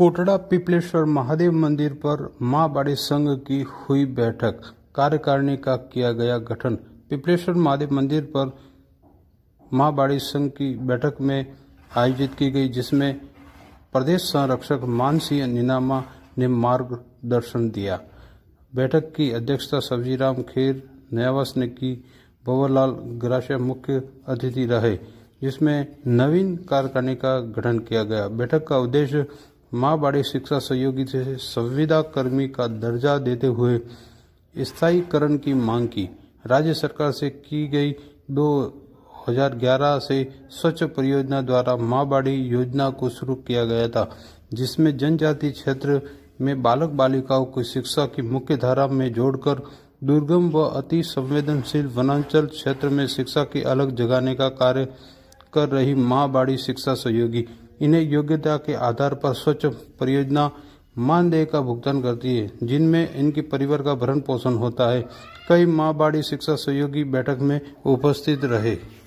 कोटड़ा पिपलेश्वर महादेव मंदिर पर मां बाड़ी संघ की हुई बैठक कार्यकारिणी का किया गया गठन पिपलेश्वर महादेव मंदिर पर मां बाड़ी संघ की बैठक में आयोजित की गई जिसमें प्रदेश संरक्षक मानसिंह नीनामा ने मार्गदर्शन दिया बैठक की अध्यक्षता सब्जीराम खेर नयावास ने की भंवरलाल ग्राशय मुख्य अतिथि रहे जिसमें नवीन कार्यकारिणी का गठन किया गया बैठक का उद्देश्य माँ बाड़ी शिक्षा सहयोगी से संविदा कर्मी का दर्जा देते हुए स्थायीकरण की मांग की राज्य सरकार से की गई 2011 से स्वच्छ परियोजना द्वारा माँ बाड़ी योजना को शुरू किया गया था जिसमें जनजाति क्षेत्र में बालक बालिकाओं को शिक्षा की मुख्य धारा में जोड़कर दुर्गम व अति संवेदनशील वनांचल क्षेत्र में शिक्षा की अलग जगाने का कार्य कर रही माँ बाड़ी शिक्षा सहयोगी इन्हें योग्यता के आधार पर स्वच्छ परियोजना मानदेय का भुगतान करती है जिनमें इनके परिवार का भरण पोषण होता है कई माँ बाड़ी शिक्षा सहयोगी बैठक में उपस्थित रहे